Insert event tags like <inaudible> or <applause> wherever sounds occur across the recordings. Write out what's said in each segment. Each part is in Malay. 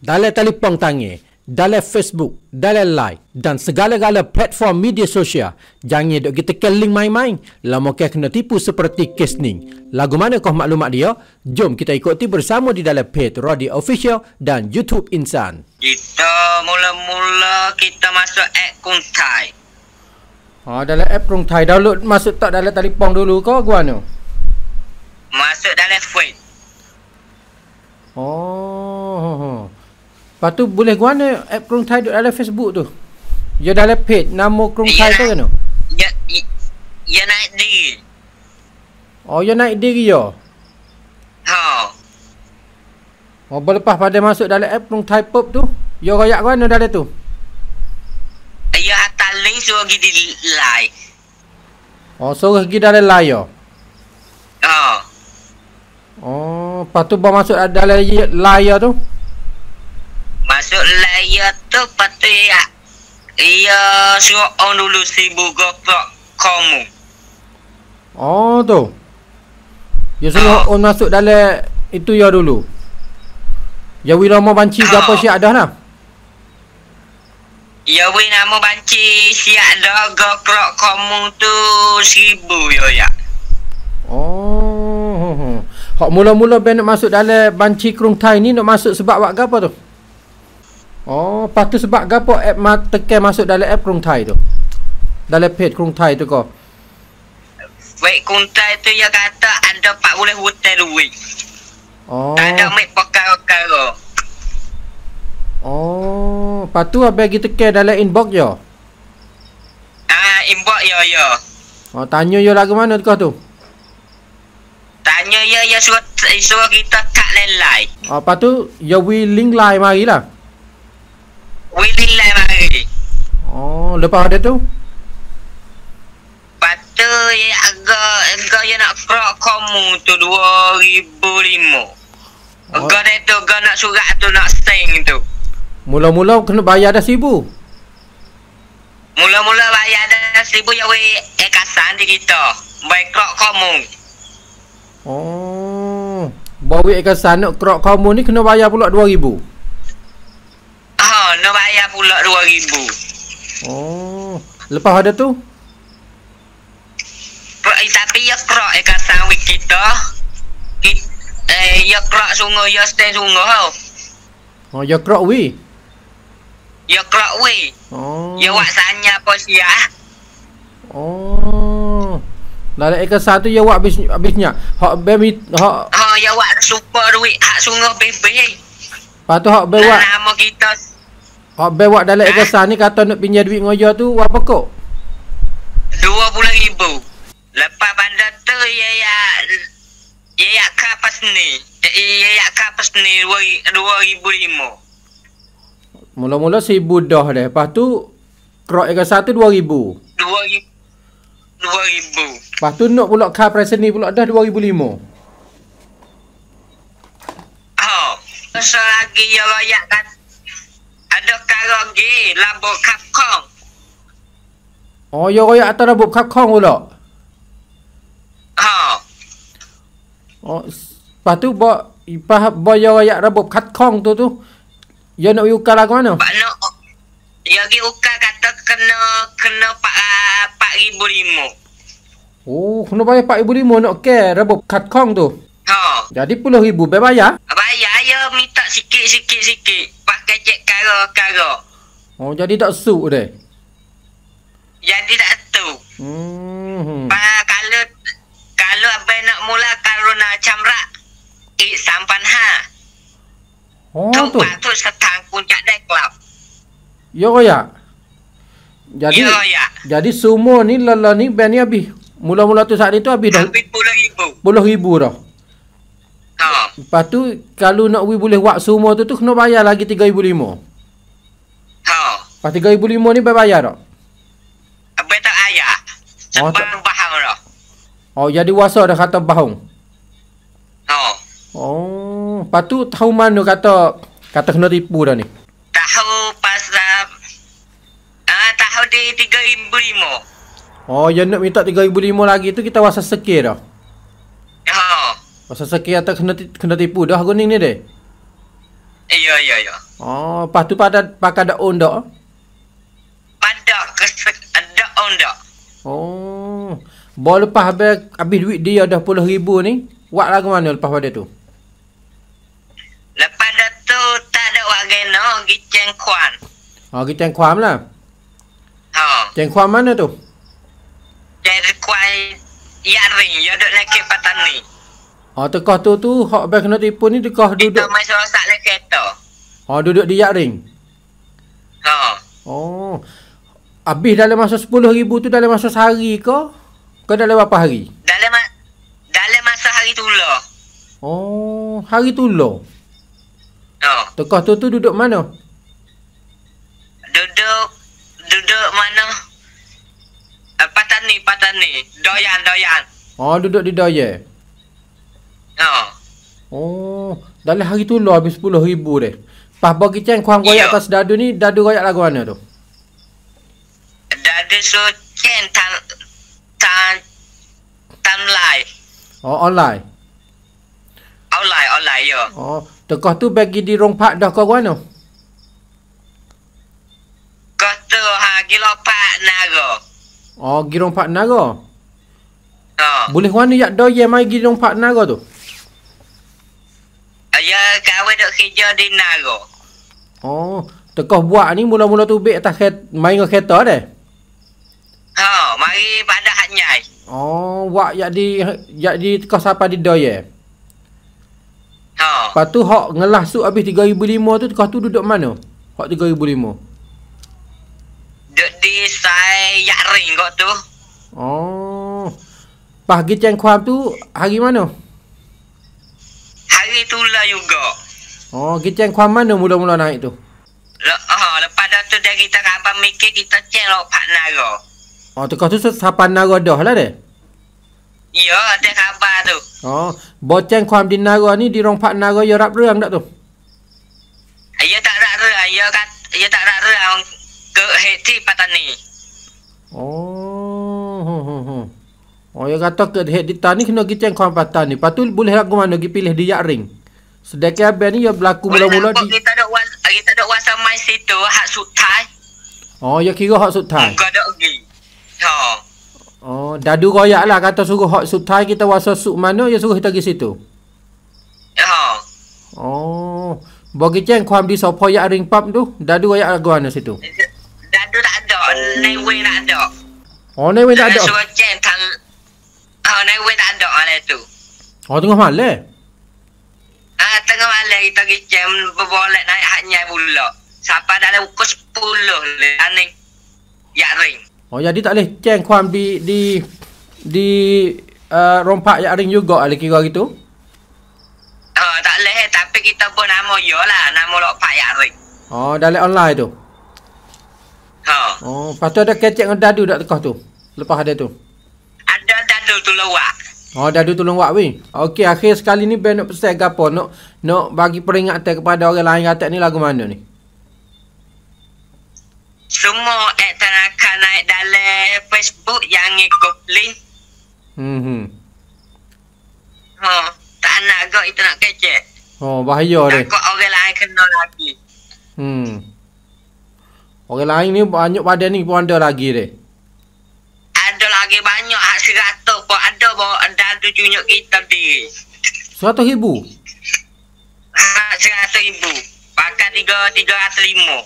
dalam telefon tangi, dalam Facebook, dalam like dan segala-gala platform media sosial. Jangan duk kita ke link main-main. Lama ke kena tipu seperti kes ni. Lagu mana kau maklumat dia? Jom kita ikuti bersama di dalam page Rodi Official dan YouTube Insan. Kita mula-mula kita masuk app kung Thai. Ha, dalam app kung Thai download masuk tak dalam telefon dulu kau gua ni? Masuk dalam Facebook. Oh. Lepas tu boleh guna app Krung Thai dalam Facebook tu. Dia dah lepet nama Krung Thai tu kan? Ya, ya naik diri. Oh, ya naik diri ya? Ha. Oh, berlepas pada masuk dalam app Krung Thai Pop tu, ya rakyat guna dalam tu? Ya, atas link suruh pergi di lay. Oh, suruh pergi dalam lay ya? Ha. Oh, lepas tu masuk dalam layar tu? Masuk layar tu pati ya. Iya, suruh on dulu sibu goprok kamu. Oh tu. Ya suruh oh. on masuk dalam itu ya dulu. Ya wira mau banci oh. apa siap dah nah. Ya wira nama banci siap dah gokrok kamu tu sibu ya ya. Oh. Hak <laughs> mula-mula benar masuk dalam banci kerung tai ni nak masuk sebab wak apa tu? Oh, lepas tu sebab apa? app ma tekan masuk dalam app Krung Thai tu? Dalam page Krung Thai tu kau? Baik, Krung Thai tu yang kata anda pak boleh hutan duit. Oh. Tak ada make perkara-perkara. Oh, lepas tu abang pergi tekan dalam inbox je? Ah, uh, inbox ya, ya. Oh, tanya je lah ke mana kau tu? Tanya ya, ya suruh, suruh kita kat lain lain. Oh, lepas tu, ya we link line mari lah. Wedding line mari Oh, lepas ada tu? Lepas tu, agak ya, agak nak crop kamu tu dua 2005 Oh. Gak itu, agak nak surat tu nak sing tu. Mula-mula kena bayar dah seribu. Mula-mula bayar dah seribu ya wei eh kasan di kita. Baik krok kamu. Oh. Bawa wei kasan nak krok kamu ni kena bayar pula dua ribu pula dua ribu. Oh Lepas ada tu? Eh, tapi ya kerak eh kata wik kita Eh ya kerak sungguh ya stand sungguh tau Oh ya kerak wik? Ya kerak wik Oh Ya wak sanya apa ya Oh Lala eka satu ya wak habis habisnya Hak bem Hak Oh ya wak super duit hak sungai bebe Patu tu hak bewak Lama kita Hak bank buat dalam ha? ni kata nak pinjam duit ngoya tu berapa kok? Dua 20,000. Lepas bandar tu ya ya ya ya ka pas ni. Ya ya ka pas ni 2,500. Mula-mula 1000 dah deh. Lepas tu krok ekasa tu Dua ribu. Lepas tu nak pulak ka ni pulak dah dua ribu 2,500. Oh, ha. so lagi ya loyak kata dok karogi labuk Oh, yo koyo atau labuk kap kong ulo. Oh. Oh, patu bo ipa bo yo koyo labuk kap kong tu tu. Yo nak uka lagu mana? Pak no. Yo gi uka kata kena kena pak pak ibu limo. Oh, kena bayar pak ibu limo nak ke rebuk kat kong tu. Oh. Jadi puluh ribu bayar? Bayar ya, minta sikit-sikit-sikit. Pakai cek garuk-garuk. Oh, jadi tak suk dia? Jadi tak tu. Hmm. Bah, kalau kalau abang nak mula karuna camrak, i sampan ha. Oh, tu. Tu patut setang kuncak dek lap. Yo ya. Jadi Yo, ya. jadi semua ni lala ni ben ni habis. Mula-mula tu saat itu tu habis dah. Habis puluh ibu. Puluh ibu dah. Oh. Lepas tu kalau nak we boleh buat semua tu tu kena bayar lagi tiga ribu lima. Oh. Lepas tiga ribu lima ni bayar tak? Bayar tak ayah. Oh, Sebab oh, tak. bahang dah. Oh, jadi wasa dah kata bahang? Oh. Oh, lepas tu tahu mana kata kata kena tipu dah ni? Tahu pasal uh, tahu di tiga ribu lima. Oh, yang nak minta tiga ribu lima lagi tu kita wasa sekir dah? Ya. Oh. Wasa sekir atau kena, kena tipu dah guning ni deh? Iya, iya, iya. Oh, lepas tu pada pakai daun dah? down dia. Oh. Bawa lepas habis, habis duit dia dah puluh ribu ni. Buat lagu mana lepas pada tu? Lepas dah tu tak ada warga no. Pergi Cheng Kuan. Oh, ha, pergi Cheng Kuan lah. Oh. Ha. Cheng Kuan mana tu? Cheng Kuan Yaring. Dia duduk lagi patah ni. Oh, tekah tu tu. Hak habis kena tipu ni tekah duduk. Kita masih rosak lagi tu. Oh, duduk di Yaring? Oh. Oh. Habis dalam masa sepuluh ribu tu dalam masa sehari ke? Ke dalam berapa hari? Dalam dalam masa hari tu lah. Oh, hari tu lah. Oh. Tekah tu tu duduk mana? Duduk duduk mana? Uh, eh, patan ni. Doyan, doyan. Oh, duduk di Doyan. Oh. Oh, dalam hari tu lah habis sepuluh ribu deh. Pas bagi ceng, kurang goyak atas dadu ni, dadu goyak lagu mana tu? 的时候见他，他，online。哦，online。online oh, online 哟。哦，这个都被给的龙帕的客官哦。个都哈给龙帕那个。哦，给龙帕那个。Oh. Ha, oh, Boleh kau ni ya doh ye mai gidung pak nago tu. Ah, ya kau dok kerja di nago Oh, tekoh buat ni mula-mula tu be atas mai ngah ke deh. Mari pada hak nyai. Oh, wak jadi di, tekah sapa di doy eh. Ha. Lepas tu hak ngelah suk habis 3005 tu tekah tu duduk mana? Hak 3005. Duduk di sai yakring kok tu. Oh. pagi gi kuam tu hari mana? Hari tu lah juga. Oh, gi kuam mana mula-mula naik tu? Le- oh, lepas tu dari tak apa mikir kita ceng lo pak naga. Oh, tu kau tu sapan naga dah lah deh. Ya, ada khabar tu. Oh, boceng kuam di naga ni di rongpak naga ya rap ruang tak tu? Ya tak rap ruang, ya kan. Ya tak rap ruang ke heti patan ni. Oh, hu, hu, hu. Oh, ya kata ke heti tan ni kena giceng kuam patan ni. Lepas tu boleh lah mana pergi pilih di yak ring. Sedekah abang ni ya berlaku mula-mula di... Kita ada wasa, kita ada wasa main situ, hak sutai. Oh, ya kira hak sutai. Kau ada pergi. Ha. Oh, dadu royak lah kata suruh hot soup Thai kita wasa soup mana dia suruh kita pergi situ. Ya. Oh, bagi ceng kuam di sopo ya ring pub tu, dadu royak lagu mana situ? Dadu tak ada, naiwe tak ada. Oh, naiwe oh, tak ada. Suruh lah ceng tang Oh, naiwe tak ada ala tu. Oh, tengah malam. Ah, tengah malam kita pergi ceng berbolak naik hanya bulak. Siapa dah ada sepuluh 10 aning. Ya ring. Oh, jadi tak boleh ceng kuam di di di uh, rompak yang ring juga ada lah kira gitu. Ah, oh, tak boleh tapi kita pun nama yo lah, nama lok pak yang Oh, dah lek online tu. Ha. Oh, patu ada kecek dengan dadu dak tekah tu. Lepas ada tu. Ada dadu tu lewat. Oh, dadu tolong wak weh. Okey, akhir sekali ni ben nak pesan gapo nak nak bagi peringatan kepada orang lain kata ni lagu mana ni? Semua aktor bukan naik dalam Facebook yang ikut link. Hmm. Oh tak nak kau itu nak kece. Oh, bahaya dia. Takut orang lain kena lagi. Hmm. Orang lain ni banyak pada ni pun ada lagi dia. Ada lagi banyak hak seratus pun ada bawa ada tujuhnya kita di. Seratus ribu? Hak seratus ribu. Pakai tiga, tiga ratus lima.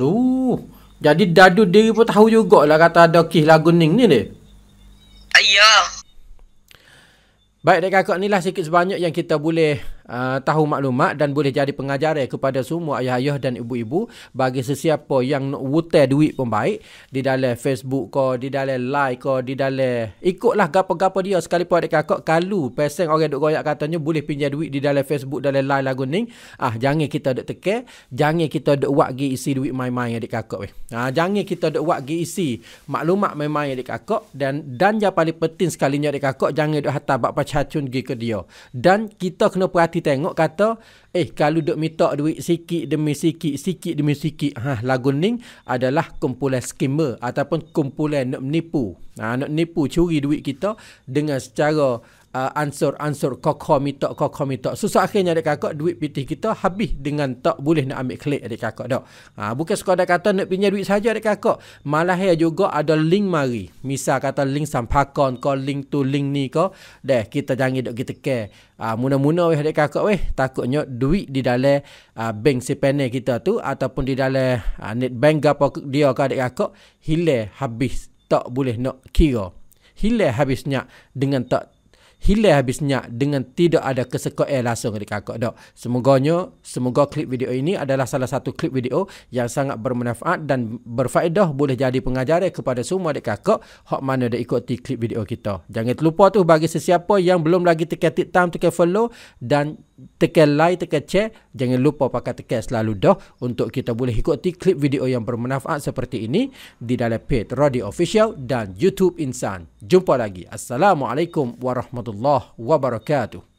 Aduh. Jadi Dadu diri pun tahu jugalah kata ada kis lagu ning ni ni. Ayah. Baik dekat kakak ni lah sikit sebanyak yang kita boleh Ah, tahu maklumat dan boleh jadi pengajar eh kepada semua ayah-ayah dan ibu-ibu bagi sesiapa yang nak wutai duit pun baik di dalam Facebook ko, di dalam like ko, di dalam ikutlah gapo gapo dia sekali pun adik kakak kalau pesen orang duk goyak katanya boleh pinjam duit di dalam Facebook, dalam like lagu ni ah jangan kita duk teke jangan kita duk buat gi isi duit main-main adik kakak weh. Ah, jangan kita duk buat gi isi maklumat main-main adik kakak dan dan yang paling penting sekali sekalinya adik kakak jangan duk hantar bak pacacun gi ke dia dan kita kena perhati kita tengok kata eh kalau duk minta duit sikit demi sikit sikit demi sikit ha lagu ning adalah kumpulan skimmer ataupun kumpulan nak menipu ha nak menipu curi duit kita dengan secara uh, ansur-ansur kokoh mitok kokoh mitok so, so akhirnya adik kakak duit pitih kita habis dengan tak boleh nak ambil klik adik kakak dok ha, bukan sekadar kata nak pinjam duit saja adik kakak malah ya juga ada link mari misal kata link sampakon kau link tu link ni ko. deh kita jangan dok kita ke. ha, muna-muna weh adik kakak weh takutnya duit di dalam uh, bank si kita tu ataupun di dalam uh, net bank gapo dia ke adik kakak hilang habis tak boleh nak kira hilang habisnya dengan tak hilang habisnya dengan tidak ada kesekoe langsung di kakak dok. Semoganya, semoga klip video ini adalah salah satu klip video yang sangat bermanfaat dan berfaedah boleh jadi pengajaran kepada semua adik kakak hak mana dah ikuti klip video kita. Jangan terlupa tu bagi sesiapa yang belum lagi tiket tiktam, tiket follow dan tekan like, tekan share. Jangan lupa pakai tekan selalu dah untuk kita boleh ikuti klip video yang bermanfaat seperti ini di dalam page Radio Official dan YouTube Insan. Jumpa lagi. Assalamualaikum warahmatullahi wabarakatuh.